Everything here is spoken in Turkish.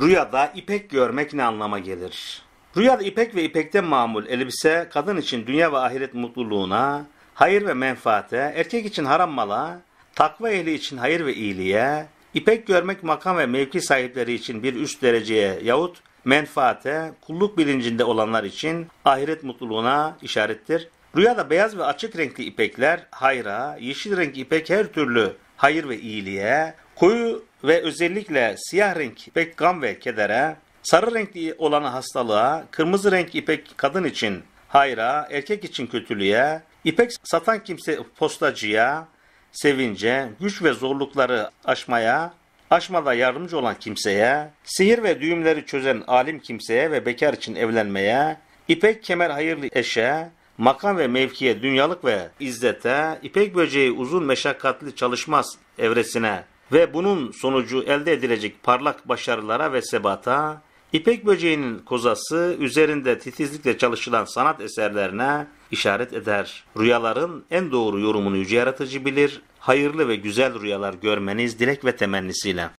Rüyada ipek görmek ne anlama gelir? Rüyada ipek ve ipekten mamul elbise kadın için dünya ve ahiret mutluluğuna, hayır ve menfaate, erkek için haram mala, takva ehli için hayır ve iyiliğe, ipek görmek makam ve mevki sahipleri için bir üst dereceye yahut menfaate, kulluk bilincinde olanlar için ahiret mutluluğuna işarettir. Rüyada beyaz ve açık renkli ipekler hayra, yeşil renk ipek her türlü hayır ve iyiliğe, Koyu ve özellikle siyah renk ipek gam ve kedere, sarı renkli olan hastalığa, kırmızı renk ipek kadın için hayra, erkek için kötülüğe, ipek satan kimse postacıya, sevince, güç ve zorlukları aşmaya, aşmada yardımcı olan kimseye, sihir ve düğümleri çözen alim kimseye ve bekar için evlenmeye, ipek kemer hayırlı eşe, makam ve mevkiye, dünyalık ve izzete, ipek böceği uzun meşakkatli çalışmaz evresine ve bunun sonucu elde edilecek parlak başarılara ve sebata, İpek böceğinin kozası üzerinde titizlikle çalışılan sanat eserlerine işaret eder. Rüyaların en doğru yorumunu yüce yaratıcı bilir, hayırlı ve güzel rüyalar görmeniz dilek ve temennisiyle.